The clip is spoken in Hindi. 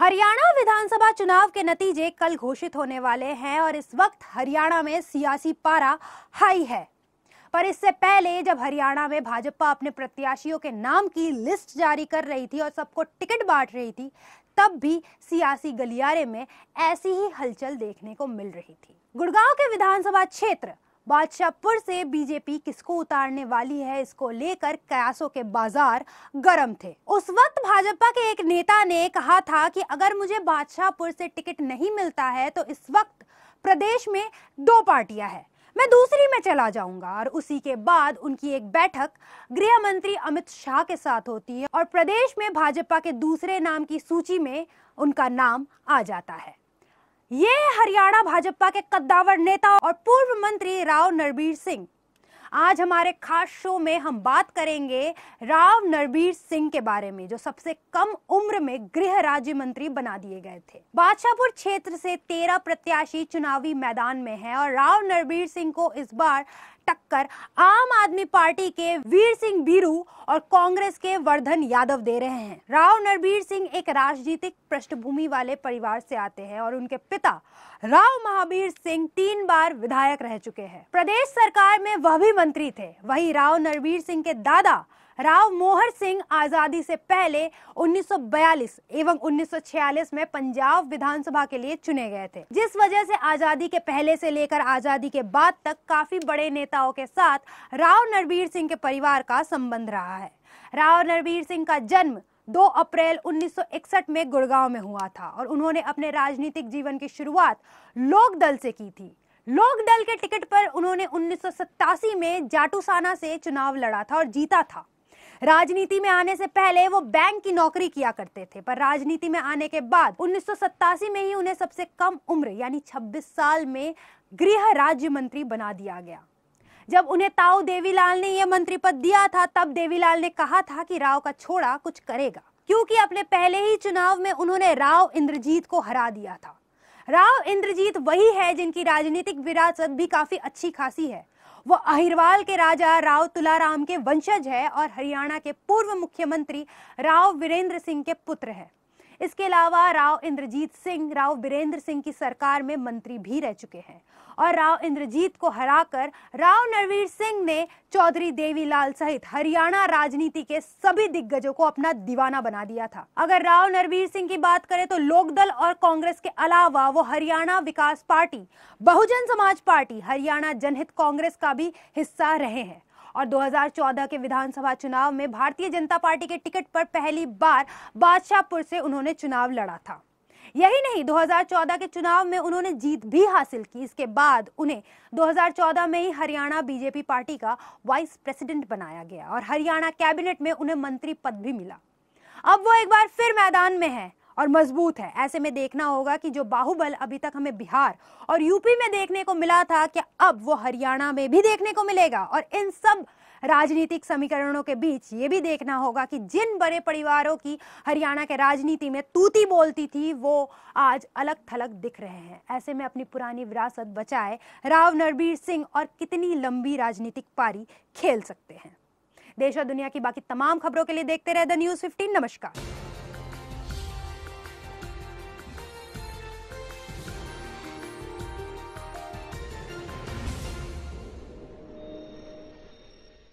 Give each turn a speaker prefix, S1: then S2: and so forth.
S1: हरियाणा विधानसभा चुनाव के नतीजे कल घोषित होने वाले हैं और इस वक्त हरियाणा में सियासी पारा हाई है पर इससे पहले जब हरियाणा में भाजपा अपने प्रत्याशियों के नाम की लिस्ट जारी कर रही थी और सबको टिकट बांट रही थी तब भी सियासी गलियारे में ऐसी ही हलचल देखने को मिल रही थी गुड़गांव के विधानसभा क्षेत्र बादशाहपुर से बीजेपी किसको उतारने वाली है इसको लेकर कयासों के बाजार गर्म थे उस वक्त भाजपा के एक नेता ने कहा था कि अगर मुझे बादशाहपुर से टिकट नहीं मिलता है तो इस वक्त प्रदेश में दो पार्टियां हैं मैं दूसरी में चला जाऊंगा और उसी के बाद उनकी एक बैठक गृह मंत्री अमित शाह के साथ होती है और प्रदेश में भाजपा के दूसरे नाम की सूची में उनका नाम आ जाता है ये हरियाणा भाजपा के कद्दावर नेता और पूर्व मंत्री राव नरबीर सिंह आज हमारे खास शो में हम बात करेंगे राव नरबीर सिंह के बारे में जो सबसे कम उम्र में गृह राज्य मंत्री बना दिए गए थे बादशाहपुर क्षेत्र से तेरह प्रत्याशी चुनावी मैदान में हैं और राव नरबीर सिंह को इस बार टक्कर आम आदमी पार्टी के वीर सिंह बीरू और कांग्रेस के वर्धन यादव दे रहे हैं राव नरबीर सिंह एक राजनीतिक पृष्ठभूमि वाले परिवार से आते हैं और उनके पिता राव महावीर सिंह तीन बार विधायक रह चुके हैं प्रदेश सरकार में वह भी मंत्री थे वही राव नरबीर सिंह के दादा राव मोहर सिंह आजादी से पहले 1942 एवं 1946 में पंजाब विधानसभा के लिए चुने गए थे जिस वजह से आजादी के पहले से लेकर आजादी के बाद तक काफी बड़े नेताओं के साथ राव नरबीर सिंह के परिवार का संबंध रहा है राव नरबीर सिंह का जन्म 2 अप्रैल 1961 में गुड़गांव में हुआ था और उन्होंने अपने राजनीतिक जीवन की शुरुआत लोक दल से की थी लोक दल के टिकट पर उन्होंने उन्नीस में जाटूसाना से चुनाव लड़ा था और जीता था राजनीति में आने से पहले वो बैंक की नौकरी किया करते थे पर राजनीति में आने के बाद उन्नीस में ही उन्हें सबसे कम उम्र यानी 26 साल में गृह राज्य मंत्री बना दिया गया जब उन्हें ताऊ देवीलाल ने यह मंत्री पद दिया था तब देवीलाल ने कहा था कि राव का छोड़ा कुछ करेगा क्योंकि अपने पहले ही चुनाव में उन्होंने राव इंद्रजीत को हरा दिया था राव इंद्रजीत वही है जिनकी राजनीतिक विरासत भी काफी अच्छी खासी है वो अहिरवाल के राजा राव तुलाराम के वंशज है और हरियाणा के पूर्व मुख्यमंत्री राव वीरेंद्र सिंह के पुत्र है इसके अलावा राव इंद्रजीत सिंह राव बीरेंद्र सिंह की सरकार में मंत्री भी रह चुके हैं और राव इंद्रजीत को हराकर राव नरवीर सिंह ने चौधरी देवीलाल सहित हरियाणा राजनीति के सभी दिग्गजों को अपना दीवाना बना दिया था अगर राव नरवीर सिंह की बात करें तो लोकदल और कांग्रेस के अलावा वो हरियाणा विकास पार्टी बहुजन समाज पार्टी हरियाणा जनहित कांग्रेस का भी हिस्सा रहे हैं और 2014 के विधानसभा चुनाव में भारतीय जनता पार्टी के टिकट पर पहली बार बादशाहपुर से उन्होंने चुनाव लड़ा था यही नहीं 2014 के चुनाव में उन्होंने जीत भी हासिल की इसके बाद उन्हें 2014 में ही हरियाणा बीजेपी पार्टी का वाइस प्रेसिडेंट बनाया गया और हरियाणा कैबिनेट में उन्हें मंत्री पद भी मिला अब वो एक बार फिर मैदान में है और मजबूत है ऐसे में देखना होगा कि जो बाहुबल अभी तक हमें बिहार और यूपी में देखने को मिला था क्या अब वो हरियाणा में भी देखने को मिलेगा और इन सब राजनीतिक समीकरणों के बीच ये भी देखना होगा कि जिन बड़े परिवारों की हरियाणा के राजनीति में तूती बोलती थी वो आज अलग थलग दिख रहे हैं ऐसे में अपनी पुरानी विरासत बचाए राव नरबीर सिंह और कितनी लंबी राजनीतिक पारी खेल सकते हैं देश और दुनिया की बाकी तमाम खबरों के लिए देखते रहे द न्यूज फिफ्टीन नमस्कार